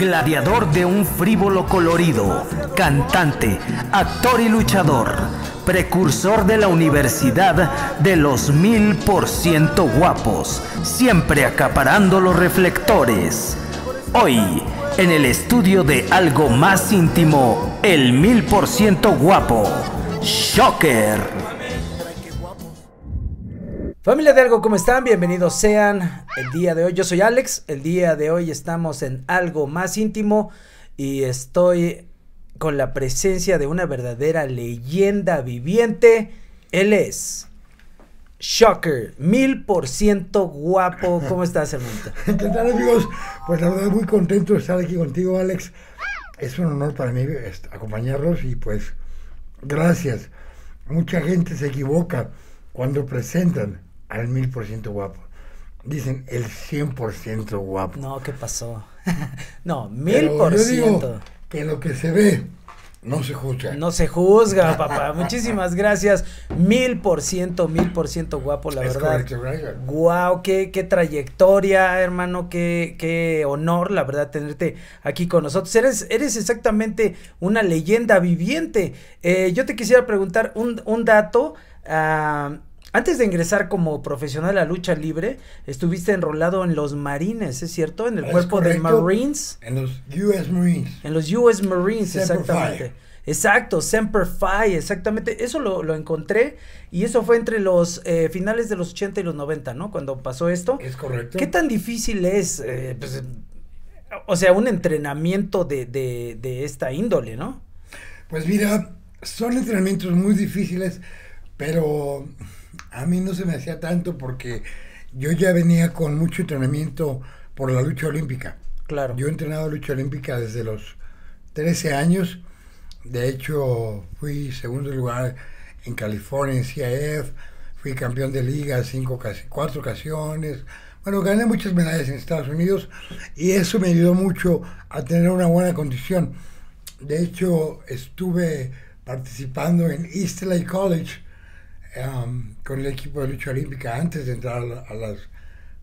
gladiador de un frívolo colorido, cantante, actor y luchador, precursor de la Universidad de los Mil por Ciento Guapos, siempre acaparando los reflectores. Hoy, en el estudio de algo más íntimo, el Mil por Ciento Guapo, Shocker. Familia de Algo, ¿cómo están? Bienvenidos sean. El día de hoy, yo soy Alex. El día de hoy estamos en algo más íntimo y estoy con la presencia de una verdadera leyenda viviente. Él es Shocker, mil por ciento guapo. ¿Cómo estás, hermano? ¿Qué tal, amigos? Pues la verdad, muy contento de estar aquí contigo, Alex. Es un honor para mí este, acompañarlos y pues gracias. Mucha gente se equivoca cuando presentan al mil por ciento guapo. Dicen el cien por ciento guapo. No, ¿qué pasó? no, mil por ciento. Que lo que se ve no se juzga. No se juzga, papá. Muchísimas gracias. Mil por ciento, mil por ciento guapo, la verdad. Guau, qué, qué trayectoria, hermano. Qué, qué honor, la verdad, tenerte aquí con nosotros. Eres, eres exactamente una leyenda viviente. Eh, yo te quisiera preguntar un, un dato. Ah, antes de ingresar como profesional a lucha libre, estuviste enrolado en los Marines, ¿es cierto? En el cuerpo de Marines. En los US Marines. En los US Marines, exactamente. Exacto, Semper Fi, exactamente. Eso lo, encontré y eso fue entre los eh, finales de los 80 y los 90, ¿no? Cuando pasó esto. Es correcto. ¿Qué tan difícil es, eh, pues, o sea, un entrenamiento de, de esta índole, ¿no? Pues mira, son entrenamientos muy difíciles, pero a mí no se me hacía tanto porque yo ya venía con mucho entrenamiento por la lucha olímpica. Claro. Yo he entrenado lucha olímpica desde los 13 años. De hecho, fui segundo lugar en California en CIF, fui campeón de liga cinco, cuatro ocasiones. Bueno, gané muchas medallas en Estados Unidos y eso me ayudó mucho a tener una buena condición. De hecho, estuve participando en East Lake College, con el equipo de lucha olímpica antes de entrar a, las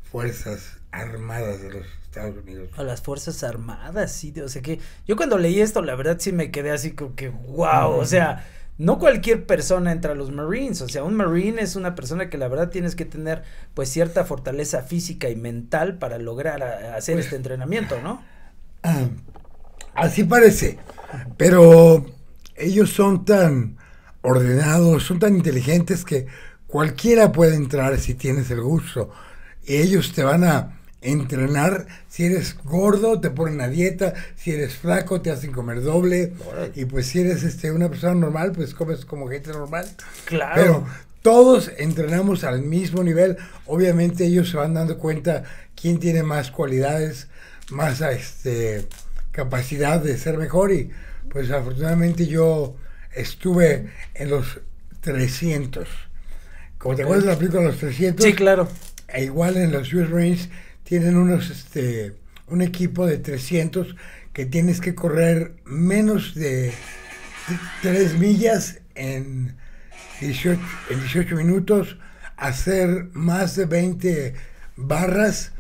Fuerzas Armadas de los Estados Unidos. A las Fuerzas Armadas, sí, o sea que yo cuando leí esto, la verdad sí me quedé así como que, wow, o sea, no cualquier persona entra a los Marines, o sea, un Marine es una persona que la verdad tienes que tener pues cierta fortaleza física y mental para lograr hacer pues, este entrenamiento, ¿no? Ah, así parece, pero ellos son tan ordenados, son tan inteligentes que cualquiera puede entrar si tienes el gusto. Ellos te van a entrenar. Si eres gordo, te ponen a dieta. Si eres flaco, te hacen comer doble. Y pues si eres este, una persona normal, pues comes como gente normal. Claro. Pero todos entrenamos al mismo nivel. Obviamente ellos se van dando cuenta quién tiene más cualidades, más este, capacidad de ser mejor. Y pues afortunadamente yo estuve en los 300. Como te acuerdas de la Los 300. Sí, claro. E igual en los US Marines tienen unos, este, un equipo de 300 que tienes que correr menos de 3 millas en 18, en 18 minutos, hacer más de 20 barras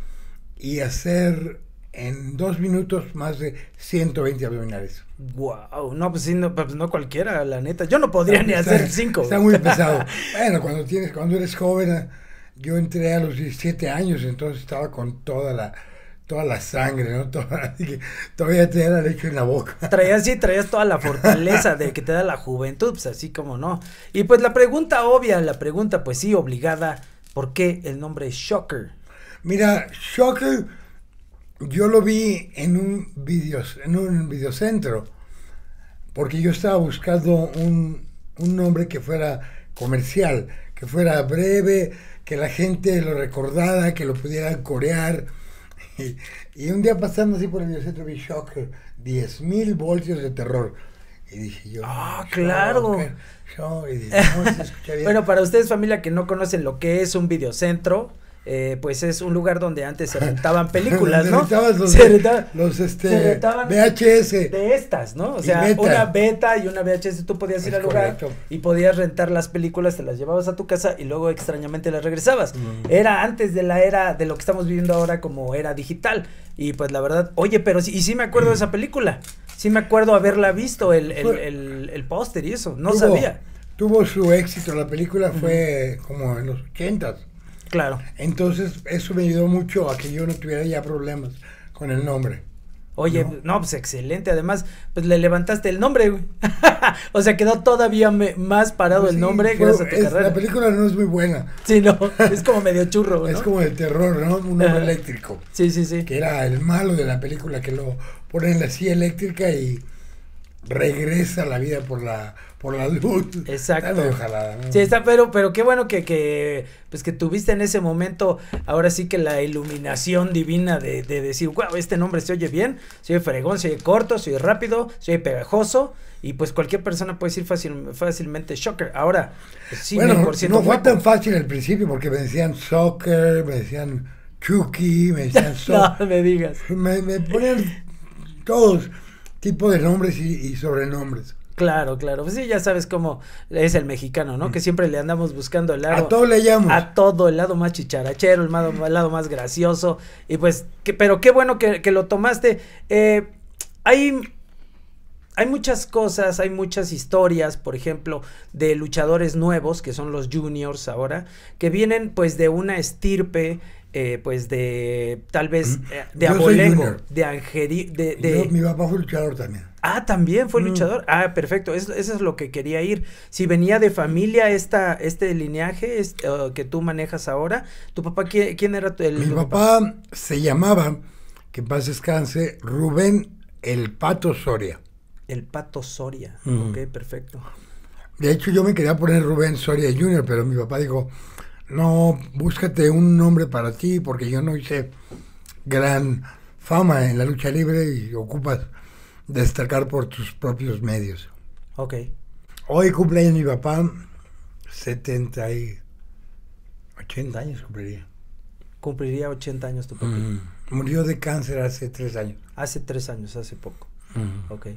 y hacer en dos minutos más de 120 abdominales. Wow, no pues, no, pues no, cualquiera, la neta. Yo no podría ni hacer cinco. Está muy pesado. bueno, cuando tienes, cuando eres joven, ah, yo entré a los 17 años, entonces estaba con toda la toda la sangre, ¿no? todavía tenía la leche en la boca. Traías, sí, traías toda la fortaleza de que te da la juventud, pues así como no. Y pues la pregunta obvia, la pregunta pues sí, obligada, ¿por qué el nombre Shocker? Mira, Shocker yo lo vi en un, video, en un videocentro, porque yo estaba buscando un, nombre que fuera comercial, que fuera breve, que la gente lo recordara, que lo pudiera corear. Y, un día pasando así por el videocentro vi Shocker, 10.000 voltios de terror. Y dije yo. ¡Ah, claro! bueno, para ustedes, familia, que no conocen lo que es un videocentro, eh, pues es un lugar donde antes se rentaban películas, ¿no? Este, se rentaban los VHS. De estas, ¿no? O sea, una beta y una VHS, tú podías ir al lugar y podías rentar las películas, te las llevabas a tu casa y luego extrañamente las regresabas. Mm. Era antes de la era de lo que estamos viviendo ahora como era digital. Y pues la verdad, oye, pero sí, y sí me acuerdo de esa película. Sí me acuerdo haberla visto, el, el, el, el, póster y eso, no sabía. Tuvo su éxito, la película fue como en los ochentas. Claro. Entonces, eso me ayudó mucho a que yo no tuviera ya problemas con el nombre. Oye, no, pues excelente. Además, pues le levantaste el nombre, o sea, quedó todavía más parado pues el nombre gracias a tu carrera. La película no es muy buena. Sí, no, es como medio churro, Es como el terror, ¿no? Un hombre eléctrico. Sí, sí, sí. Que era el malo de la película, que lo ponen silla eléctrica y regresa la vida por la por la luz. Exacto. Sí, está, pero, pero qué bueno que, pues que tuviste en ese momento, ahora sí que la iluminación divina de, decir, wow, este nombre se oye bien, se oye fregón, se oye corto, se oye rápido, se oye pegajoso, y pues cualquier persona puede decir fácil, fácilmente Shocker. Ahora, pues, sí, bueno, no fue tan fácil al principio porque me decían Soccer, me decían Chucky, me decían no, me digas. Me, me ponían todos tipo de nombres y, sobrenombres. Claro, claro. Pues sí, ya sabes cómo es el mexicano, ¿no? Que mm. siempre le andamos buscando el lado. A todo le llamo. A todo, el lado más chicharachero, el lado, más gracioso. Y pues, pero qué bueno que, lo tomaste. Eh, hay. Hay muchas cosas, hay muchas historias, por ejemplo, de luchadores nuevos, que son los juniors ahora, que vienen pues de una estirpe eh, pues de tal vez mm. eh, de de Angeli, de, mi papá fue luchador también. Ah, también fue mm. luchador. Ah, perfecto. eso es lo que quería ir. Si venía de familia esta, este lineaje eh, que tú manejas ahora, ¿tu papá quién, era Mi papá, se llamaba, que en paz descanse, Rubén el Pato Soria. El Pato Soria. Mm. Ok, perfecto. De hecho, yo me quería poner Rubén Soria Jr., pero mi papá dijo, no, búscate un nombre para ti, porque yo no hice gran fama en la lucha libre y ocupas destacar por tus propios medios. Ok. Hoy cumpleaños mi papá, 70 y 80 años cumpliría. Cumpliría 80 años tu papá. Mm, murió de cáncer hace tres años. Hace tres años, hace poco. Mm. Ok.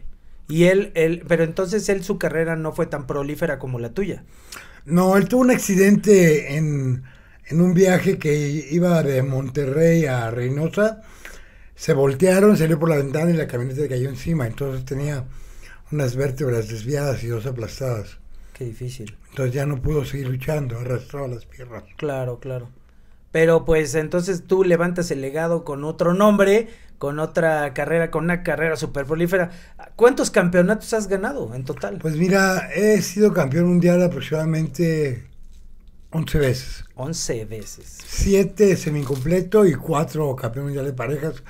Y él, él, pero entonces él su carrera no fue tan prolífera como la tuya. No, él tuvo un accidente en, un viaje que iba de Monterrey a Reynosa. Se voltearon, salió por la ventana y la camioneta cayó encima. Entonces tenía unas vértebras desviadas y dos aplastadas. Qué difícil. Entonces ya no pudo seguir luchando, arrastraba las piernas. Claro, claro. Pero pues entonces tú levantas el legado con otro nombre, con otra carrera, con una carrera super prolífera. ¿Cuántos campeonatos has ganado en total? Pues mira, he sido campeón mundial aproximadamente 11 veces. 11 veces. Siete semi-incompleto y cuatro campeón mundial de parejas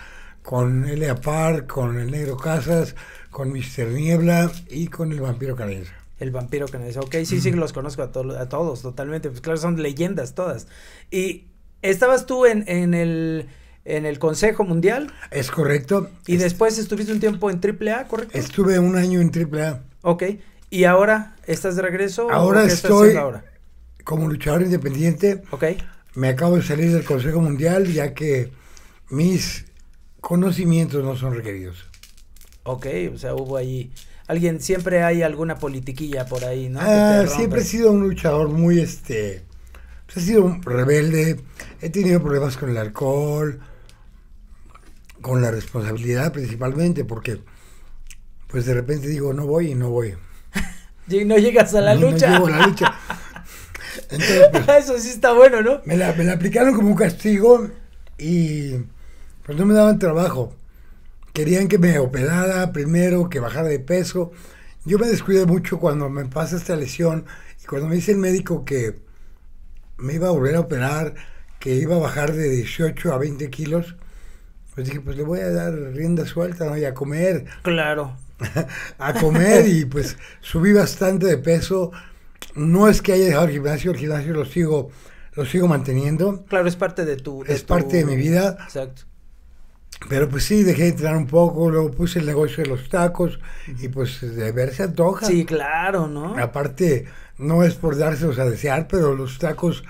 con Elia Park, con el Negro Casas, con Mister Niebla y con el Vampiro Canadiense. El Vampiro Canadiense, ok, sí, sí, los conozco a, todos a todos totalmente, pues claro, son leyendas todas. Y estabas tú en, en el en el Consejo Mundial. Es correcto. Y después estuviste un tiempo en AAA, ¿correcto? Estuve un año en AAA. Ok. ¿Y ahora estás de regreso? Ahora estoy como luchador independiente. Ok. Me acabo de salir del Consejo Mundial ya que mis conocimientos no son requeridos. Ok, o sea, hubo ahí... Alguien, siempre hay alguna politiquilla por ahí, ¿no? Ah, siempre he sido un luchador muy, este... he sido un rebelde, he tenido problemas con el alcohol, con la responsabilidad principalmente, porque pues de repente digo, no voy y no voy. Y no llegas a la lucha. No a la lucha. Pues, ah, eso sí está bueno, ¿no? Me la, me aplicaron como un castigo y pues no me daban trabajo. Querían que me operara primero, que bajara de peso. Yo me descuidé mucho cuando me pasa esta lesión y cuando me dice el médico que me iba a volver a operar, que iba a bajar de 18 a 20 kilos, pues dije, pues le voy a dar rienda suelta ¿no? y a comer. Claro. a comer y pues subí bastante de peso. No es que haya dejado el gimnasio, el gimnasio lo sigo, lo sigo manteniendo. Claro, es parte de tu... es parte de mi vida. Exacto. Pero pues sí, dejé de entrar un poco, luego puse el negocio de los tacos y pues de verse antoja. Sí, claro, ¿no? Aparte, no es por dárselos a desear, pero los tacos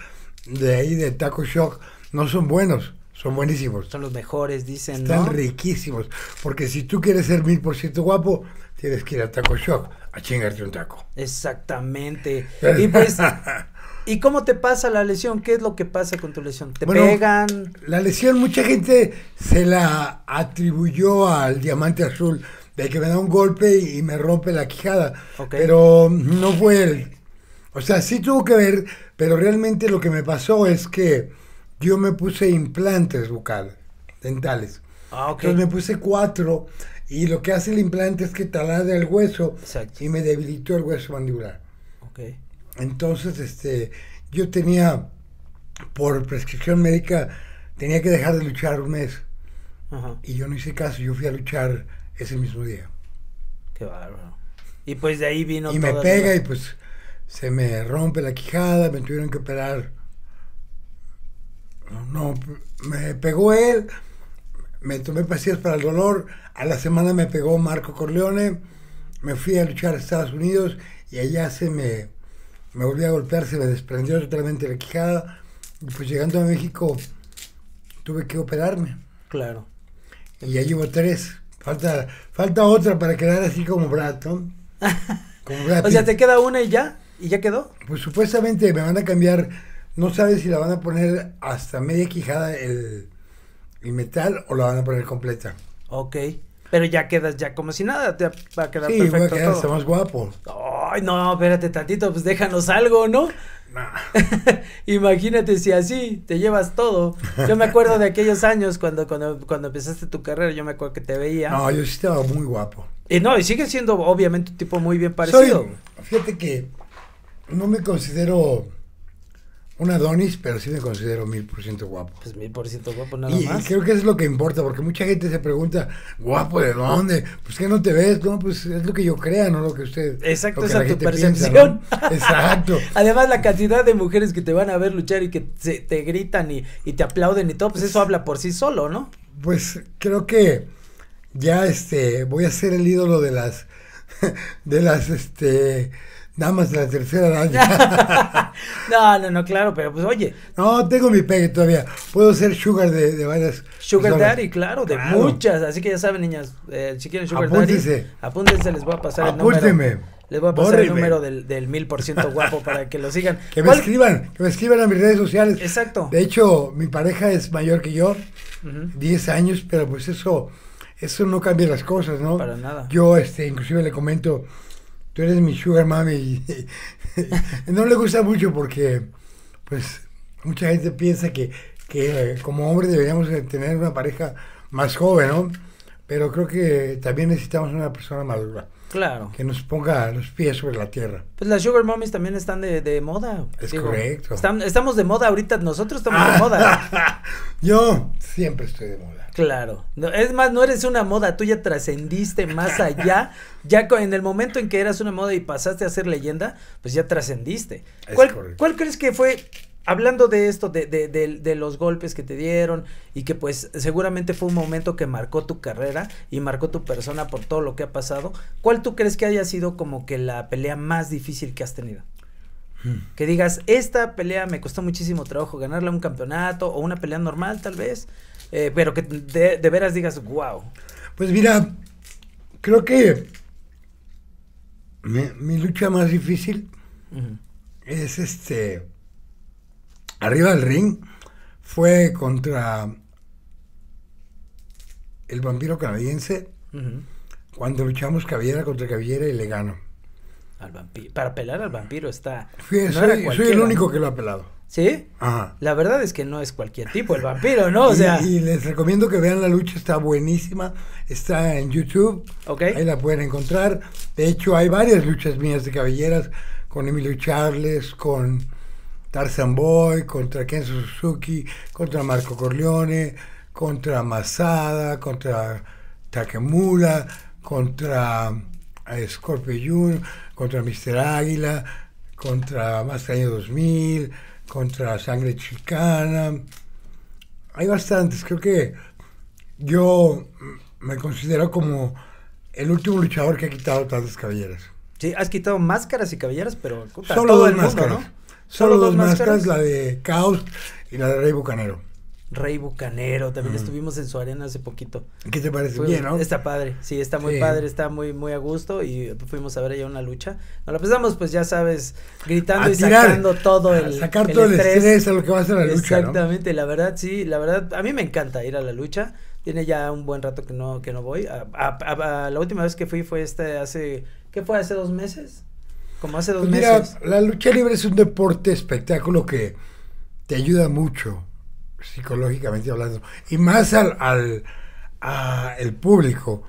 de ahí, de Taco Shock, no son buenos. Son buenísimos. Son los mejores, dicen. Están riquísimos. Porque si tú quieres ser mil por ciento guapo, tienes que ir a Taco Shop a chingarte un taco. Exactamente. y pues, ¿y cómo te pasa la lesión? ¿Qué es lo que pasa con tu lesión? ¿Te pegan? La lesión, mucha gente se la atribuyó al diamante azul, de que me da un golpe y, me rompe la quijada. Pero no fue él. O sea, sí tuvo que ver, pero realmente lo que me pasó es que yo me puse implantes bucales, dentales. Ah, Entonces me puse cuatro y lo que hace el implante es que talade el hueso y me debilitó el hueso mandibular. Entonces, este, yo tenía, por prescripción médica, tenía que dejar de luchar un mes. Y yo no hice caso, yo fui a luchar ese mismo día. Qué bárbaro. Y pues de ahí vino... Y me pega y pues se me rompe la quijada, me tuvieron que operar no, me pegó él, me tomé pastillas para el dolor, a la semana me pegó Marco Corleone, me fui a luchar a Estados Unidos y allá se me, me a golpear, se me desprendió totalmente la quijada y pues llegando a México tuve que operarme. Claro. Y ya llevo tres. Falta, falta otra para quedar así como Bratton o sea, ¿te queda una y ya? ¿Y ya quedó? Pues supuestamente me van a cambiar no sabes si la van a poner hasta media quijada el, metal o la van a poner completa. Ok. Pero ya quedas ya como si nada, te va a quedar perfecto. Sí, más guapo. Ay, no, espérate tantito, pues déjanos algo, ¿no? Imagínate si así te llevas todo. Yo me acuerdo de aquellos años cuando, cuando, cuando empezaste tu carrera, yo me acuerdo que te veía. No, yo sí estaba muy guapo. Y no, y sigue siendo obviamente un tipo muy bien parecido. fíjate que no me considero un Adonis, pero sí me considero mil por ciento guapo. Pues mil por ciento guapo nada más. Y creo que es lo que importa, porque mucha gente se pregunta, guapo, ¿de dónde? Pues que no te ves, no, pues es lo que yo crea, no lo que usted. Exacto, esa tu percepción. Exacto. Además, la cantidad de mujeres que te van a ver luchar y que te gritan y, y te aplauden y todo, pues eso habla por sí solo, ¿no? Pues creo que ya este voy a ser el ídolo de las de las este Nada más la tercera araña. no, no, no, claro, pero pues oye. No, tengo mi pegue todavía. Puedo ser sugar de, varias. Sugar daddy, claro, de muchas. Así que ya saben, niñas, eh, si quieren sugar daddy. Apúntense, les voy a pasar el número. Les voy a pasar el número del, del mil por ciento guapo para que lo sigan. Que me escriban, que me escriban a mis redes sociales. Exacto. De hecho, mi pareja es mayor que yo, 10 años, pero pues eso, eso no cambia las cosas, ¿no? Para nada. Yo, este, inclusive le comento eres mi sugar mami. Y, no le gusta mucho porque, pues, mucha gente piensa que, que como hombre deberíamos tener una pareja más joven, Pero creo que también necesitamos una persona madura. Claro. Que nos ponga los pies sobre la tierra. Pues las Sugar Mommies también están de, de moda. Es correcto. estamos de moda ahorita, nosotros estamos de moda. Yo siempre estoy de moda. Claro. No, es más, no eres una moda, tú ya trascendiste más allá. ya en el momento en que eras una moda y pasaste a ser leyenda, pues ya trascendiste. ¿Cuál, ¿Cuál crees que fue hablando de esto, de, los golpes que te dieron y que pues seguramente fue un momento que marcó tu carrera y marcó tu persona por todo lo que ha pasado, ¿cuál tú crees que haya sido como que la pelea más difícil que has tenido? Hmm. Que digas, esta pelea me costó muchísimo trabajo ganarla un campeonato o una pelea normal tal vez, eh, pero que de, veras digas, wow. Pues mira, creo que mi, lucha más difícil es este arriba del ring fue contra el vampiro canadiense cuando luchamos cabellera contra cabellera y le gano. Al vampiro. Para pelar al vampiro está. soy, el único que lo ha pelado. ¿Sí? Ajá. La verdad es que no es cualquier tipo el vampiro, ¿no? O sea. Y les recomiendo que vean la lucha, está buenísima. Está en YouTube. Ok. Ahí la pueden encontrar. De hecho, hay varias luchas mías de cabelleras con Emilio Charles, con Tarzan Boy, contra Ken Suzuki, contra Marco Corleone, contra Masada, contra Takemura, contra eh, Scorpio contra Mr. Águila, contra Más Año 2000, contra Sangre Chicana. Hay bastantes, creo que yo me considero como el último luchador que ha quitado tantas cabelleras. Sí, has quitado máscaras y cabelleras, pero Solo todo máscaras. ¿no? Solo, dos, máscaras, la de Caos y la de Rey Bucanero. Rey Bucanero, también estuvimos en su arena hace poquito. ¿Qué te parece? Bien, ¿no? Está padre, sí, está muy padre, está muy, muy a gusto y fuimos a ver allá una lucha. Nos la pasamos, pues ya sabes, gritando y sacando todo el. Sacar todo el estrés, a lo que va a ser la lucha. Exactamente, la verdad, sí, la verdad, a mí me encanta ir a la lucha. Tiene ya un buen rato que no, que no voy. la última vez que fui fue este hace, ¿qué fue? Hace dos meses como hace dos pues meses. Mira, la lucha libre es un deporte espectáculo que te ayuda mucho psicológicamente hablando y más al, al público.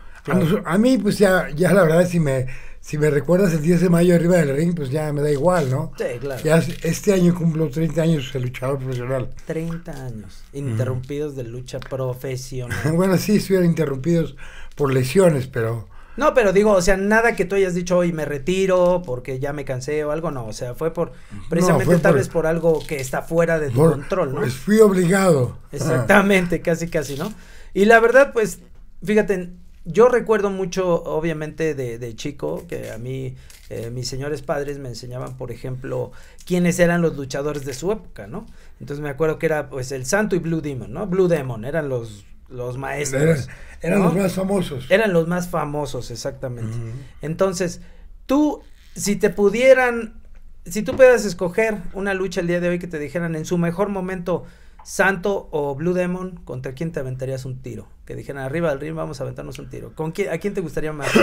A, mí pues ya ya la verdad si me si me recuerdas el 10 de mayo arriba del ring, pues ya me da igual, ¿no? Sí, claro. Ya este año cumplo 30 años de luchador profesional. 30 años interrumpidos de lucha profesional. bueno, sí, estuvieron interrumpidos por lesiones, pero no, pero digo, o sea, nada que tú hayas dicho hoy me retiro porque ya me cansé o algo, no, o sea, fue por precisamente tal vez por algo que está fuera de tu control, ¿no? Pues fui obligado. Exactamente, casi casi, ¿no? Y la verdad, pues, fíjate, yo recuerdo mucho, obviamente, de, chico, que a mí, eh, mis señores padres me enseñaban, por ejemplo, quiénes eran los luchadores de su época, ¿no? Entonces me acuerdo que era, pues, el Santo y Blue Demon, ¿no? Blue Demon eran los los maestros. Eran, los más famosos. Eran los más famosos, exactamente. Entonces, tú, si te pudieran, si tú pudieras escoger una lucha el día de hoy que te dijeran en su mejor momento, Santo o Blue Demon, ¿contra quién te aventarías un tiro? Que dijeran, arriba del ring vamos a aventarnos un tiro. ¿Con quién, ¿A quién te gustaría más?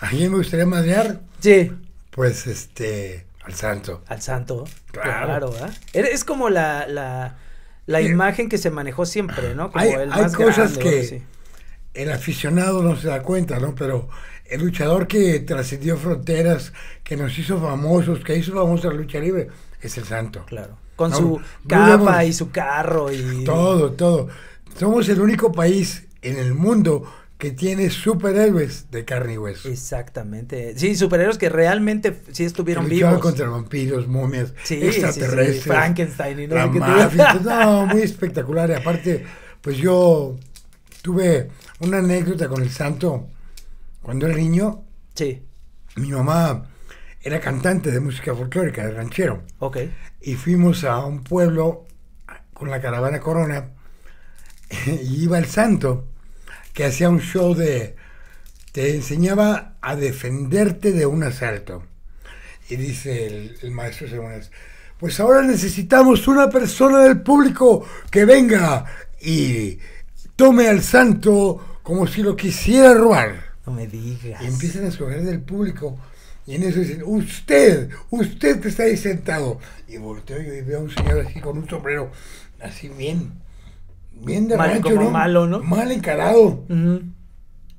¿A quién me gustaría madrear? Sí. Pues este, al santo. Al santo. Claro. Es como la, la, la imagen que se manejó siempre, ¿no? Como hay, el hay cosas que el aficionado no se da cuenta, ¿no? Pero el luchador que trascendió fronteras, que nos hizo famosos, que hizo famosa la lucha libre, es el santo. Claro. Con su capa y su carro y... Todo, todo. Somos el único país en el mundo que tiene superhéroes de carne y hueso. Exactamente. Sí, superhéroes que realmente sí estuvieron vivos. contra vampiros, momias, extraterrestres. Frankenstein y no No, muy espectacular. aparte, pues yo tuve una anécdota con el santo cuando era niño. Sí. Mi mamá era cantante de música folclórica, de ranchero. Ok. Y fuimos a un pueblo con la caravana Corona y iba el santo que hacía un show de... Te enseñaba a defenderte de un asalto. Y dice el, maestro Semanas, pues ahora necesitamos una persona del público que venga y tome al santo como si lo quisiera robar. No me digas. Y empiezan a escoger del público. Y en eso dicen, usted, usted que está ahí sentado. Y volteo y veo a un señor así con un sombrero, así bien bien de mal, rancho, ¿no? ¿no? Mal encarado.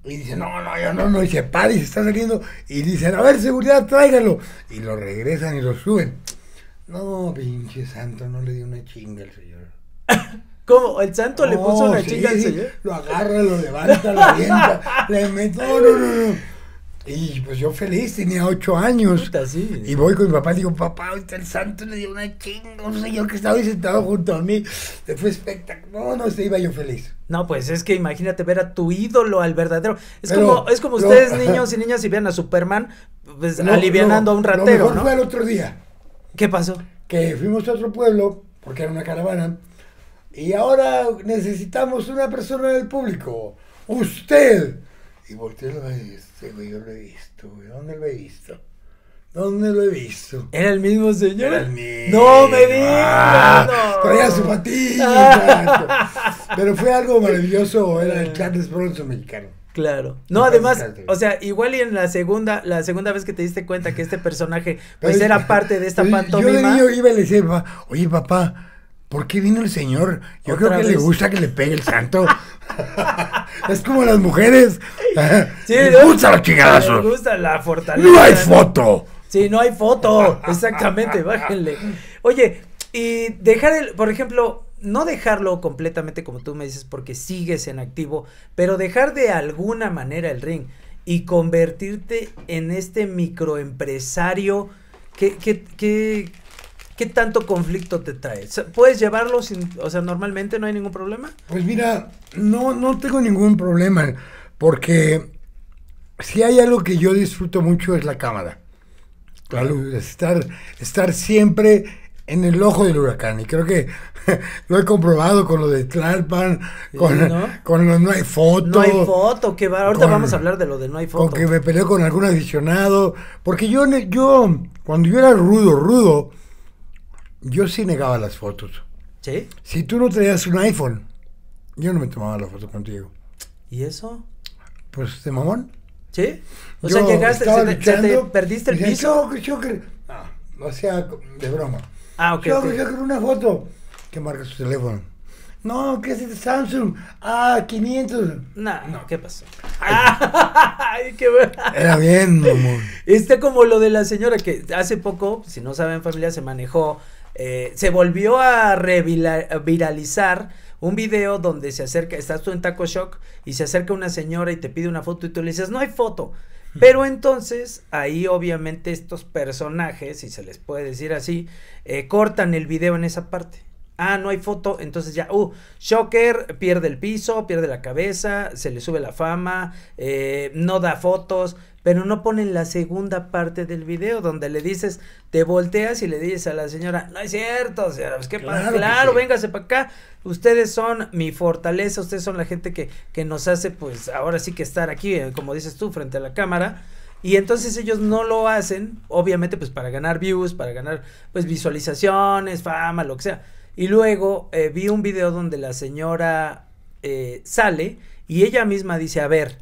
Y dice, no, no, yo no, no, y se para y se está saliendo. Y dicen, a ver, seguridad, tráigalo. Y lo regresan y lo suben. No, pinche santo, no le dio una chinga al señor. ¿Cómo? ¿El santo le puso una chinga al señor? Lo agarra, lo levanta, lo avienta, le mete. No, no, no, no. Y pues yo feliz, tenía ocho años. Y voy con mi papá y digo, papá, ahorita el santo le dio una chinga, un señor que estaba ahí sentado junto a mí. Fue espectacular. No, no, se iba yo feliz. No, pues es que imagínate ver a tu ídolo, al verdadero. Es como, es como ustedes, niños y niñas, si vean a Superman, pues alivianando a un ratero. ¿no? fue el otro día. ¿Qué pasó? Que fuimos a otro pueblo, porque era una caravana, y ahora necesitamos una persona del público. Usted y lo he este yo lo he visto, ¿Dónde lo he visto? ¿Dónde lo he visto? ¿Era el mismo señor? No me digas. Traía su patilla. Pero fue algo maravilloso, era el eh. Charles Bronson mexicano. Claro. No, además, o sea, igual y en la segunda, la segunda vez que te diste cuenta que este personaje, pues era parte de esta pantomima. Yo de iba y le decía, oye papá, ¿Por qué vino el señor? Yo creo que le gusta que le pegue el santo. es como las mujeres. Sí, gusta los chingados. Le gusta la fortaleza. No hay foto. Sí, no hay foto. Exactamente, bájenle. Oye, y dejar el, por ejemplo, no dejarlo completamente como tú me dices porque sigues en activo, pero dejar de alguna manera el ring y convertirte en este microempresario que, que, que, ¿qué tanto conflicto te trae? ¿Puedes llevarlo sin, o sea, normalmente no hay ningún problema? Pues mira, no, no tengo ningún problema, porque si hay algo que yo disfruto mucho es la cámara. estar, estar siempre en el ojo del huracán. Y creo que lo he comprobado con lo de Tlalpan, con, ¿No? con lo no hay foto. No hay foto, que ahorita vamos a hablar de lo de no hay foto. Con que me peleé con algún aficionado, porque yo, yo cuando yo era rudo, rudo, yo sí negaba las fotos. ¿Sí? Si tú no tenías un iPhone, yo no me tomaba la foto contigo. ¿Y eso? Pues de mamón. ¿Sí? O sea, llegaste, se te, luchando, se perdiste el piso. Yo, yo, o sea, de broma. Ah, ok. Yo, okay. yo una foto que marca su teléfono. No, ¿qué es el este Samsung Ah, 500 no, ¿qué pasó? Ay, qué Era bien, amor. Este como lo de la señora que hace poco, si no saben familia, se manejó, eh, se volvió a viralizar un video donde se acerca, estás tú en Taco Shock y se acerca una señora y te pide una foto y tú le dices, no hay foto. Pero entonces ahí obviamente estos personajes, si se les puede decir así, eh, cortan el video en esa parte Ah, no hay foto. Entonces ya, uh, Shocker pierde el piso, pierde la cabeza, se le sube la fama, eh, no da fotos, pero no ponen la segunda parte del video donde le dices, te volteas y le dices a la señora, no es cierto, señora, pues qué claro pasa, claro, véngase para acá, ustedes son mi fortaleza, ustedes son la gente que, que nos hace pues ahora sí que estar aquí, eh, como dices tú, frente a la cámara. Y entonces ellos no lo hacen, obviamente pues para ganar views, para ganar pues visualizaciones, fama, lo que sea y luego eh, vi un video donde la señora eh, sale y ella misma dice, a ver,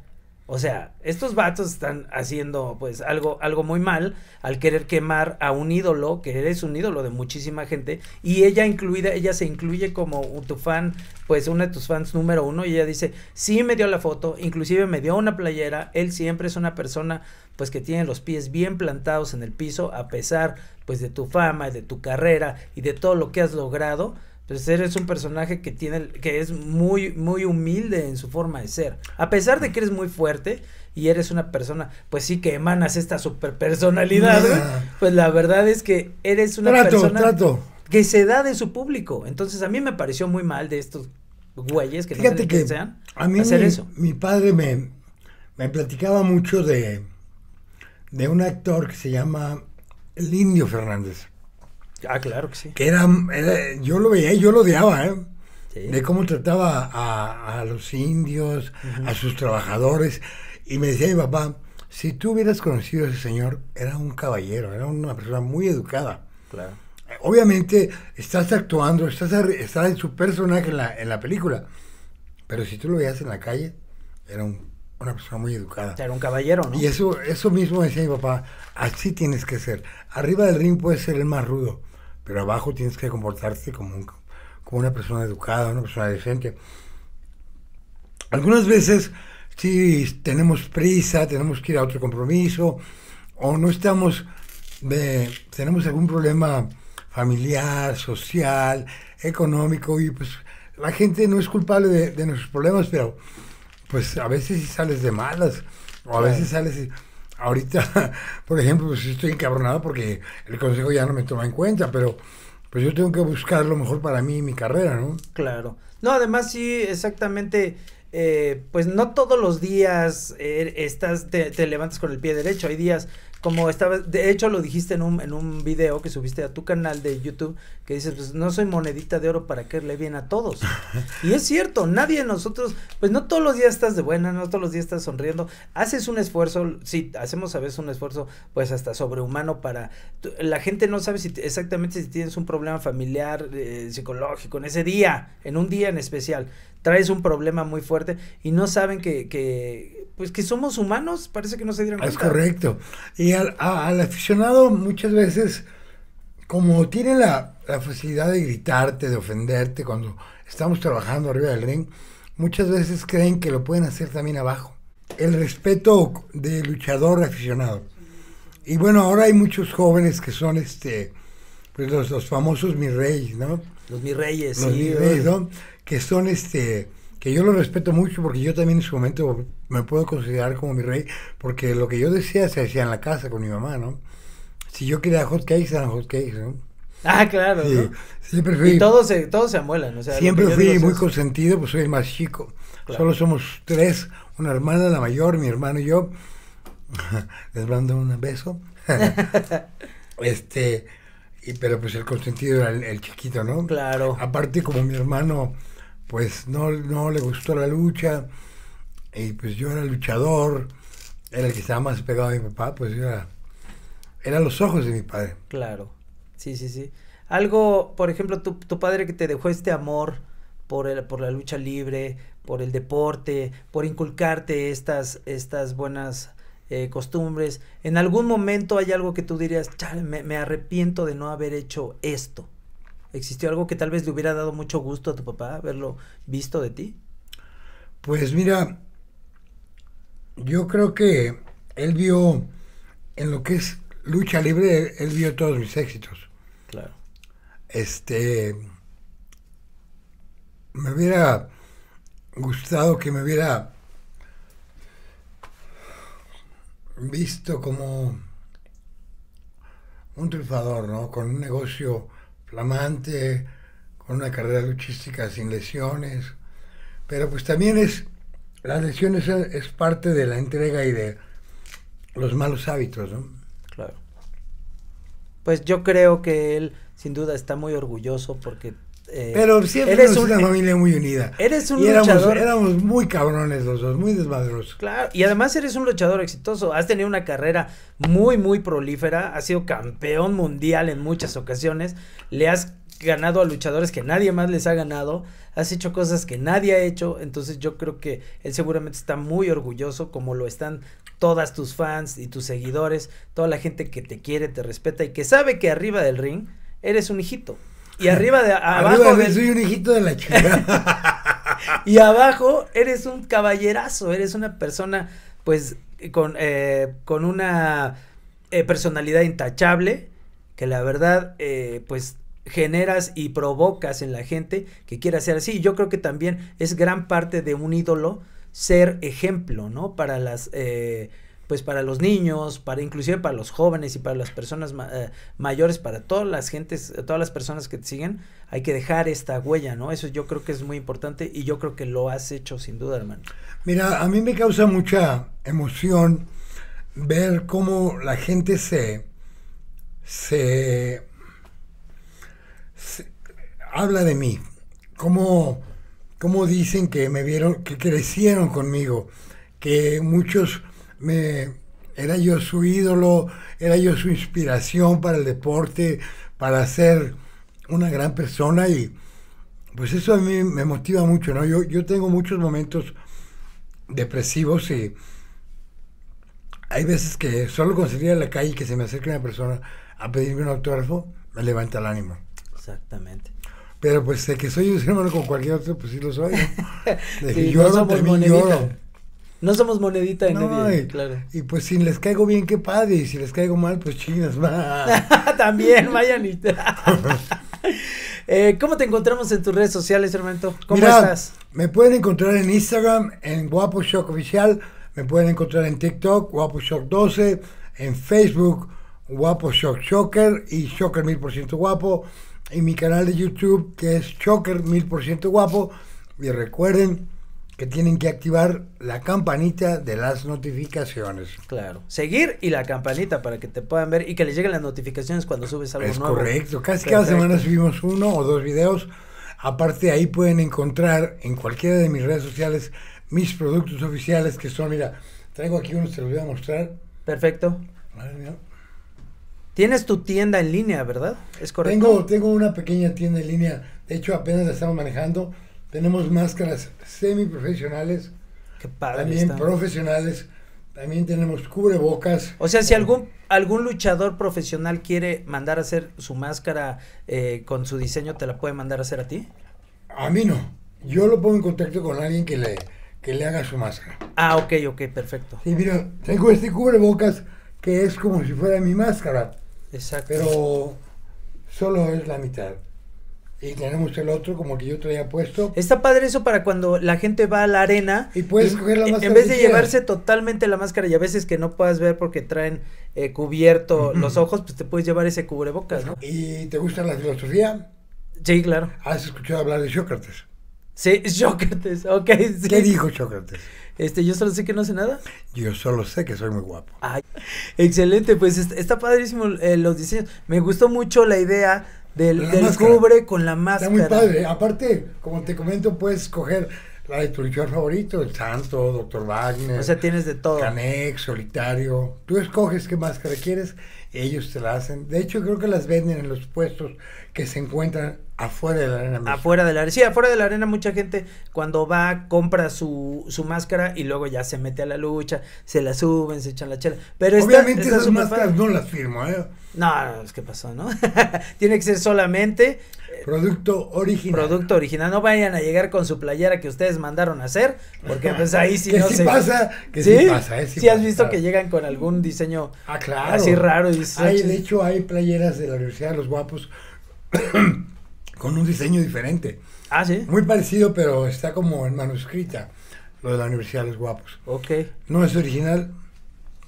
o sea, estos vatos están haciendo pues algo, algo muy mal al querer quemar a un ídolo, que eres un ídolo de muchísima gente, y ella incluida, ella se incluye como tu fan, pues una de tus fans número uno, y ella dice, sí me dio la foto, inclusive me dio una playera, él siempre es una persona pues que tiene los pies bien plantados en el piso, a pesar pues de tu fama, de tu carrera y de todo lo que has logrado, pues eres un personaje que tiene, que es muy, muy humilde en su forma de ser. A pesar de que eres muy fuerte y eres una persona, pues sí que emanas esta super personalidad, pues la verdad es que eres una persona que se da de su público. Entonces a mí me pareció muy mal de estos güeyes que Fíjate que sean a mí mi, padre me, me platicaba mucho de, de un actor que se llama Lindio Fernández. Ah, claro que sí. Que era, yo lo veía y yo lo odiaba, ¿eh? De cómo trataba a, los indios, a sus trabajadores. Y me decía mi papá, si tú hubieras conocido a ese señor, era un caballero, era una persona muy educada. Claro. Obviamente estás actuando, estás, en su personaje en la, película, pero si tú lo veías en la calle, era una persona muy educada. Era un caballero, ¿no? Y eso, eso mismo decía mi papá, así tienes que ser. Arriba del ring puedes ser el más rudo, pero abajo tienes que comportarte como, un, una persona educada, una persona decente. Algunas veces si tenemos prisa, tenemos que ir a otro compromiso, o no estamos, de, tenemos algún problema familiar, social, económico, y pues la gente no es culpable de, nuestros problemas, pero pues a veces sales de malas, o a veces sales... de ahorita, por ejemplo, pues estoy encabronado porque el consejo ya no me toma en cuenta, pero pues yo tengo que buscar lo mejor para mí y mi carrera, ¿no? Claro. No, además sí, exactamente. Eh, pues no todos los días eh, estás, te, levantas con el pie derecho. Hay días como estaba, de hecho lo dijiste en un, en un video que subiste a tu canal de YouTube, que dices, pues no soy monedita de oro para que le bien a todos. y es cierto, nadie de nosotros, pues no todos los días estás de buena, no todos los días estás sonriendo, haces un esfuerzo, sí, hacemos a veces un esfuerzo pues hasta sobrehumano para, la gente no sabe si exactamente si tienes un problema familiar, eh, psicológico, en ese día, en un día en especial traes un problema muy fuerte y no saben que, que pues que somos humanos, parece que no se dieron cuenta. Es correcto. Y al, al aficionado muchas veces, como tiene la, facilidad de gritarte, de ofenderte cuando estamos trabajando arriba del ring, muchas veces creen que lo pueden hacer también abajo. El respeto de luchador aficionado. Y bueno, ahora hay muchos jóvenes que son este, pues, los, famosos mis reyes, ¿no? Los mis reyes, Que son este que yo lo respeto mucho porque yo también en su momento me puedo considerar como mi rey, porque lo que yo decía se hacía en la casa con mi mamá, ¿no? Si yo quería hot cakes, eran hot cakes, ¿no? Ah, claro. Siempre fui, y todos se, todos se amuelan, o Siempre fui muy consentido, pues soy el más chico. Solo somos tres, una hermana, la mayor, mi hermano y yo. Les mando un beso. este, y, pero pues el consentido era el, chiquito, ¿no? Claro. Aparte como mi hermano pues no, no le gustó la lucha y pues yo era luchador, era el que estaba más pegado a mi papá, pues yo era, era los ojos de mi padre. Claro, sí, sí, sí. Algo, por ejemplo, tu, tu padre que te dejó este amor por, el, por la lucha libre, por el deporte, por inculcarte estas, estas buenas eh, costumbres. En algún momento hay algo que tú dirías, me, me arrepiento de no haber hecho esto. ¿Existió algo que tal vez le hubiera dado mucho gusto a tu papá haberlo visto de ti? Pues mira, yo creo que él vio en lo que es lucha libre, él vio todos mis éxitos. Claro. Este me hubiera gustado que me hubiera visto como un triunfador, ¿no? Con un negocio flamante, con una carrera luchística sin lesiones. Pero pues también es, las lesiones es parte de la entrega y de los malos hábitos, ¿no? Claro. Pues yo creo que él sin duda está muy orgulloso porque eh, pero siempre eres una eh, familia muy unida. Eres un éramos, luchador. Éramos muy cabrones los dos, muy desmadrosos. Claro, y además eres un luchador exitoso. Has tenido una carrera muy, muy prolífera. Has sido campeón mundial en muchas ocasiones. Le has ganado a luchadores que nadie más les ha ganado. Has hecho cosas que nadie ha hecho. Entonces yo creo que él seguramente está muy orgulloso, como lo están todas tus fans y tus seguidores, toda la gente que te quiere, te respeta y que sabe que arriba del ring eres un hijito. Y arriba de abajo. soy un hijito de la y abajo eres un caballerazo, eres una persona, pues, con, eh, con una eh, personalidad intachable, que la verdad, eh, pues, generas y provocas en la gente que quiera ser así. Yo creo que también es gran parte de un ídolo ser ejemplo, ¿no? Para las pues para los niños, para inclusive para los jóvenes y para las personas eh, mayores, para todas las gentes, todas las personas que te siguen, hay que dejar esta huella, ¿no? Eso yo creo que es muy importante y yo creo que lo has hecho sin duda, hermano. Mira, a mí me causa mucha emoción ver cómo la gente se se, habla de mí, cómo, cómo dicen que me vieron, que crecieron conmigo, que muchos me, era yo su ídolo, era yo su inspiración para el deporte, para ser una gran persona y pues eso a mí me motiva mucho, ¿no? Yo, yo tengo muchos momentos depresivos y hay veces que solo con salir a la calle que se me acerque una persona a pedirme un autógrafo, me levanta el ánimo. Exactamente. Pero pues de que soy un ser humano como cualquier otro, pues sí lo soy. lloro, no lloro. No somos monedita en no, y, claro. Y pues si les caigo bien, qué padre, y si les caigo mal, pues chinas, va. También, vayan y... eh, ¿Cómo te encontramos en tus redes sociales, hermano? ¿Cómo estás? Me pueden encontrar en Instagram, en Guapo Shock Oficial, me pueden encontrar en TikTok, Guapo Shock 12, en Facebook, Guapo Shock Shocker y Shocker 1000% Guapo, y mi canal de YouTube que es Shocker 1000% Guapo, y recuerden que tienen que activar la campanita de las notificaciones. Claro. Seguir y la campanita para que te puedan ver y que les lleguen las notificaciones cuando subes algo es Correcto. Casi cada semana subimos uno o dos videos. Aparte ahí pueden encontrar en cualquiera de mis redes sociales mis productos oficiales que son, mira, traigo aquí uno, te los voy a mostrar. Perfecto. Tienes tu tienda en línea, ¿verdad? Es correcto. Tengo, tengo una pequeña tienda en línea. De hecho, apenas la estamos manejando tenemos máscaras semiprofesionales. Qué También profesionales. También tenemos cubrebocas. O sea, si algún algún luchador profesional quiere mandar a hacer su máscara eh, con su diseño, ¿te la puede mandar a hacer a ti? A mí no. Yo lo pongo en contacto con alguien que le, que le haga su máscara. Ah, ok, ok, perfecto. Sí, mira, tengo este cubrebocas que es como si fuera mi máscara. Exacto. Pero solo es la mitad y tenemos el otro como que yo traía puesto. Está padre eso para cuando la gente va a la arena. Y puedes coger la máscara. En vez de llevarse totalmente la máscara y a veces que no puedas ver porque traen eh, cubierto los ojos, pues te puedes llevar ese cubrebocas, ¿no? ¿Y te gusta la filosofía? Sí, claro. ¿Has escuchado hablar de Sócrates? Sí, Sócrates, ok. ¿Qué dijo Sócrates? Este, yo solo sé que no sé nada. Yo solo sé que soy muy guapo. excelente, pues está, padrísimo eh, los diseños. Me gustó mucho la idea del, cubre con la máscara. Está muy padre. Aparte, como te comento, puedes coger la de tu luchador favorito, el Santo, Doctor Wagner. O sea, tienes de todo. Canek, Solitario. Tú escoges qué máscara quieres, ellos te la hacen. De hecho, creo que las venden en los puestos que se encuentran Afuera de la arena. Afuera de la arena. Sí, afuera de la arena mucha gente cuando va compra su, máscara y luego ya se mete a la lucha, se la suben, se echan la chela. Pero Obviamente esta, esas máscaras no las firmo, ¿eh? No, es que pasó, ¿no? Tiene que ser solamente... Eh, producto original. Producto original. No vayan a llegar con su playera que ustedes mandaron a hacer, porque pues ahí sí no se... pasa, que sí, pasa. Eh, sí, sí has visto que llegan con algún diseño ah, así raro. de hecho, hay playeras de la Universidad de los Guapos con un diseño diferente. Ah, Muy parecido, pero está como en manuscrita, lo de la Universidad de los Guapos. Ok. No es original,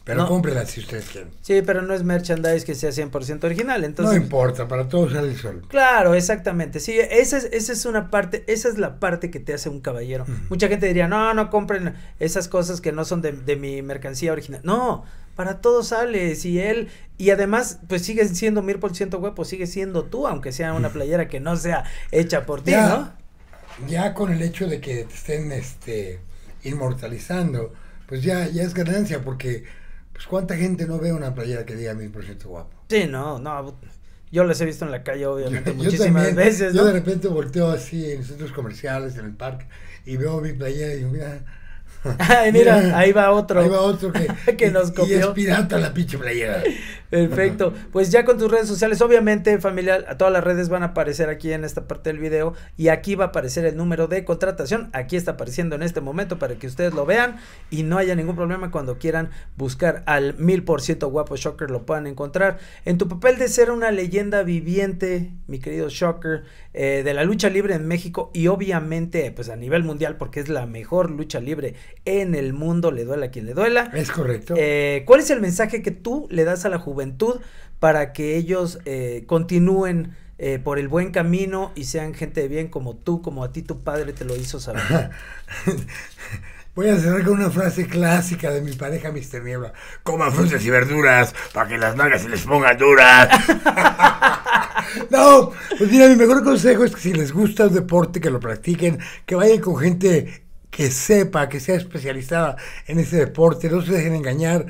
pero no. si ustedes quieren. Sí, pero no es merchandise que sea 100% original, entonces. No importa, para todos sale el sol. Claro, exactamente. Sí, esa es, esa es una parte, esa es la parte que te hace un caballero. Mucha gente diría, no, no compren esas cosas que no son de, mi mercancía original. No, para todos sale, y él y además pues sigue siendo mil por ciento guapo sigue siendo tú aunque sea una playera que no sea hecha por ti ya, ya con el hecho de que te estén este inmortalizando pues ya ya es ganancia porque pues cuánta gente no ve una playera que diga proyecto guapo. Sí, no, no. Yo les he visto en la calle, obviamente, muchísimas veces. Yo de repente volteo así en centros comerciales, en el parque, y veo mi playera y digo, mira mira, ahí va otro. Ahí va otro que, nos copió. Y es pirata la pinche playera. Perfecto. Pues ya con tus redes sociales, obviamente, a todas las redes van a aparecer aquí en esta parte del video. Y aquí va a aparecer el número de contratación. Aquí está apareciendo en este momento para que ustedes lo vean y no haya ningún problema cuando quieran buscar al mil por ciento guapo Shocker, lo puedan encontrar. En tu papel de ser una leyenda viviente, mi querido Shocker, eh, de la lucha libre en México y obviamente, pues a nivel mundial, porque es la mejor lucha libre en el mundo, le duela a quien le duela. Es correcto. Eh, ¿Cuál es el mensaje que tú le das a la juventud para que ellos eh, continúen eh, por el buen camino y sean gente de bien como tú, como a ti tu padre te lo hizo saber? Voy a cerrar con una frase clásica de mi pareja Mr. Niebla. Coma frutas y verduras para que las nalgas se les pongan duras. no, pues mira, mi mejor consejo es que si les gusta el deporte, que lo practiquen, que vayan con gente que sepa, que sea especializada en ese deporte, no se dejen engañar.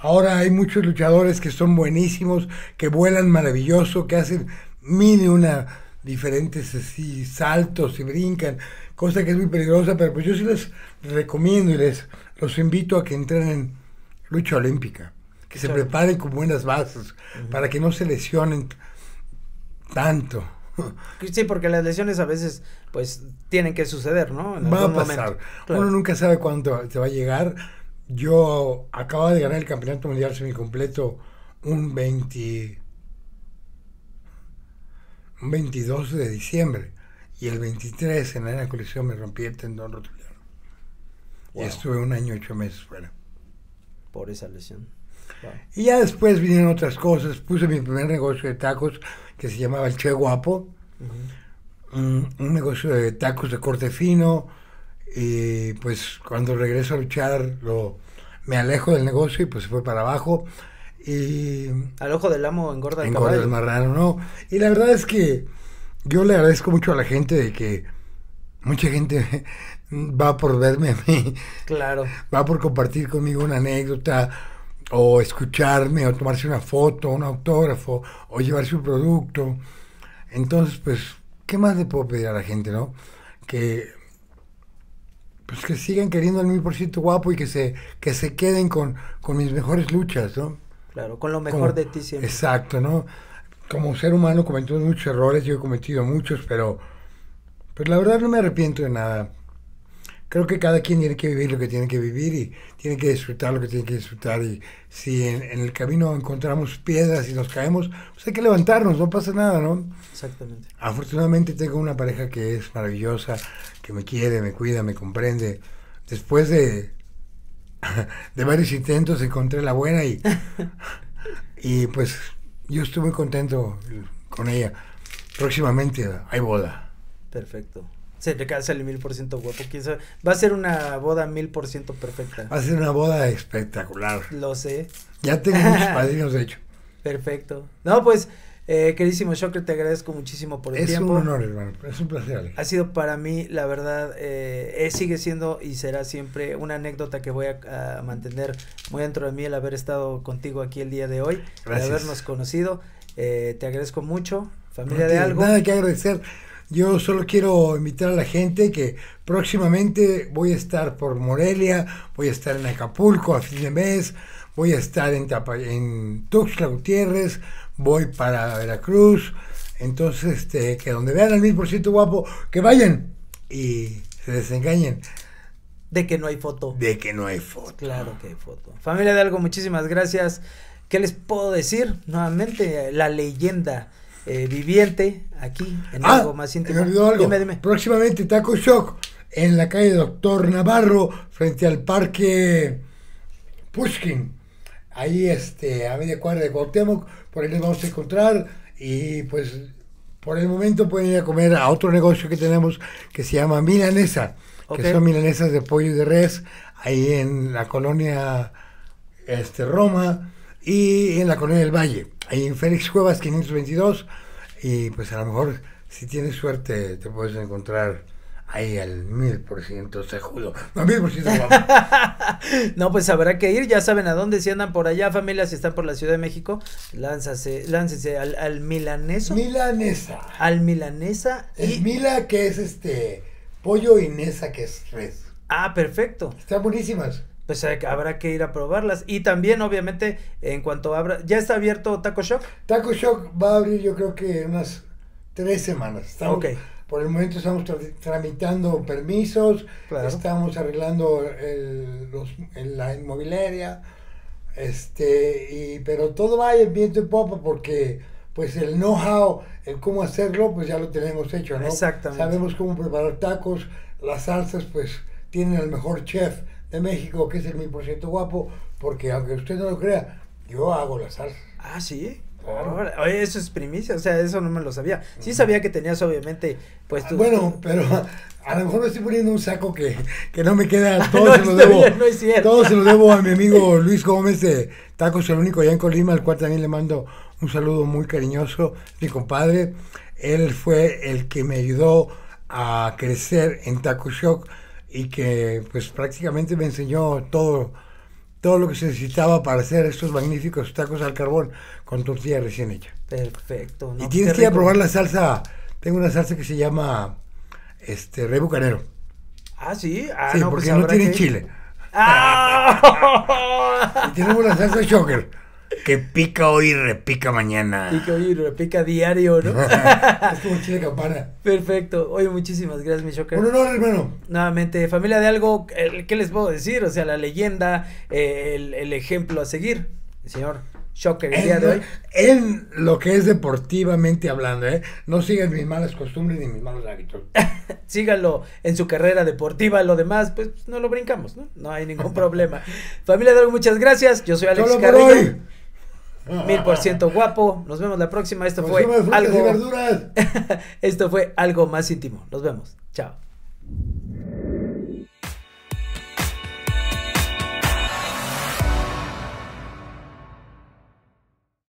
Ahora hay muchos luchadores que son buenísimos, que vuelan maravilloso, que hacen mil y una diferentes así, saltos y brincan, cosa que es muy peligrosa, pero pues yo sí les recomiendo y les los invito a que entren en lucha olímpica, que se preparen con buenas bases, para que no se lesionen tanto. Sí, porque las lesiones a veces, pues, tienen que suceder, ¿no? va a pasar. Uno nunca sabe cuándo te va a llegar. Yo acababa de ganar el campeonato mundial semicompleto un 20, un 22 de diciembre y el 23 en la colisión me rompí el tendón rotuliano. Y estuve un año ocho meses fuera. Por esa lesión. Y ya después vinieron otras cosas. Puse mi primer negocio de tacos que se llamaba El Che Guapo. un, negocio de tacos de corte fino. Y pues cuando regreso a luchar, lo, me alejo del negocio y pues se fue para abajo. Y. Al ojo del amo engorda el Engorda el marrano, ¿no? Y la verdad es que yo le agradezco mucho a la gente de que mucha gente va por verme a mí. Claro. Va por compartir conmigo una anécdota o escucharme, o tomarse una foto, un autógrafo, o llevarse un producto. Entonces, pues, ¿qué más le puedo pedir a la gente, no? Que, pues, que sigan queriendo mil por ciento guapo y que se, que se queden con, con mis mejores luchas, ¿no? Claro, con lo mejor de ti siempre. Exacto, ¿no? Como ser humano cometido muchos errores, yo he cometido muchos, pero, pero pues, la verdad no me arrepiento de nada creo que cada quien tiene que vivir lo que tiene que vivir y tiene que disfrutar lo que tiene que disfrutar. Y si en, el camino encontramos piedras y nos caemos, pues hay que levantarnos, no pasa nada, ¿no? Exactamente. Afortunadamente tengo una pareja que es maravillosa, que me quiere, me cuida, me comprende. Después de, de varios intentos encontré la buena y, y pues yo estoy muy contento con ella. Próximamente hay boda. Perfecto. Se te casa el mil por ciento guapo. va a ser una boda mil por ciento perfecta. Va a ser una boda espectacular. Lo sé. Ya tengo muchos padrinos de hecho. Perfecto. No, pues, eh, queridísimo Shocker, te agradezco muchísimo por el tiempo. Es un honor, hermano. Es un placer. Ha sido para mí, la verdad, eh, eh, sigue siendo y será siempre una anécdota que voy a, mantener muy dentro de mí el haber estado contigo aquí el día de hoy, el habernos conocido. Eh, te agradezco mucho. Familia de algo. Nada que agradecer yo solo quiero invitar a la gente que próximamente voy a estar por Morelia, voy a estar en Acapulco a fin de mes, voy a estar en, en Tuxtla Gutiérrez, voy para Veracruz. Entonces, este, que donde vean al mil por ciento guapo, que vayan y se desengañen. De que no hay foto. De que no hay foto. Claro que hay foto. Familia de algo, muchísimas gracias. ¿Qué les puedo decir? Nuevamente, la leyenda eh, viviente aquí en ah, algo más íntimo. Dime, Próximamente Taco Shock en la calle Doctor Navarro frente al parque Pushkin. Ahí este, a media cuadra de Cuauhtémoc, por ahí les vamos a encontrar y pues por el momento pueden ir a comer a otro negocio que tenemos que se llama Milanesa, que son milanesas de pollo y de res ahí en la colonia este Roma y en la Colonia del Valle, ahí en Félix Cuevas 522, y pues a lo mejor si tienes suerte te puedes encontrar ahí al mil por ciento sejudo. No, mil por ciento No, pues habrá que ir, ya saben a dónde, si andan por allá, familia, si están por la Ciudad de México, lánzase, láncese al, al milaneso. Milanesa. Al milanesa. El mila que es este pollo y nesa que es res. Ah, perfecto. Están buenísimas pues habrá que ir a probarlas. Y también, obviamente, en cuanto abra, ¿ya está abierto Taco Shock? Taco Shock va a abrir yo creo que en unas tres semanas. Estamos, Por el momento estamos tramitando permisos, estamos arreglando la inmobiliaria, este, y, pero todo va en viento y popa porque pues el know-how, el cómo hacerlo, pues ya lo tenemos hecho, ¿no? Sabemos cómo preparar tacos, las salsas pues tienen el mejor chef de México, que es el mi proyecto guapo, porque aunque usted no lo crea, yo hago la salsa. Ah, sí. eso es primicia, o sea, eso no me lo sabía. Sí sabía que tenías obviamente, pues tú. Bueno, pero a lo mejor me estoy poniendo un saco que, que no me queda, todo se lo debo. todo se lo debo a mi amigo Luis Gómez de Tacos El Único allá en Colima, al cual también le mando un saludo muy cariñoso, mi compadre. Él fue el que me ayudó a crecer en Taco Shock y que pues prácticamente me enseñó todo, todo lo que se necesitaba para hacer estos magníficos tacos al carbón con tortilla recién hecha. Perfecto. y tienes que ir a probar la salsa. Tengo una salsa que se llama este rey Ah, sí. Ah, sí, pues porque no tiene chile. Ah. y tenemos la salsa shocker que pica hoy y repica mañana. Pica hoy y repica diario, ¿no? es como chile campana. Perfecto. Oye, muchísimas gracias, mi shocker Bueno, no, hermano. Nuevamente, familia de algo, ¿qué les puedo decir? O sea, la leyenda, eh, el, ejemplo a seguir, el señor Shocker el día de hoy. En lo que es deportivamente hablando, ¿eh? No sigan mis malas costumbres ni mis malos hábitos. Síganlo en su carrera deportiva, lo demás, pues no lo brincamos, ¿no? No hay ningún problema. Familia de algo, muchas gracias. Yo soy Alex Carrillo. Mil por ciento guapo. Nos vemos la próxima. Esto fue algo. Esto fue algo más íntimo. Nos vemos. Chao.